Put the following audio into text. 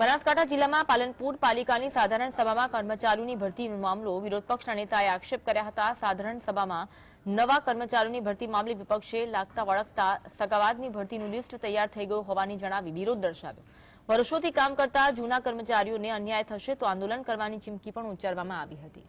બનાસકાંઠા જિલ્લામાં પાલનપુર પાલિકાની સાધારણ સભામાં કર્મચારીઓની ભરતીનો મામલો વિરોધ વિરોધપક્ષના નેતાએ આક્ષેપ કર્યા હતા સાધારણ સભામાં નવા કર્મચારીઓની ભરતી મામલે વિપક્ષે લાગતા વળગતા સગાવાદની ભરતીનું લિસ્ટ તૈયાર થઈ ગયું હોવાની જણાવી વિરોધ દર્શાવ્યો વર્ષોથી કામ કરતા જૂના કર્મચારીઓને અન્યાય થશે તો આંદોલન કરવાની ચીમકી પણ ઉચ્ચારવામાં આવી હતી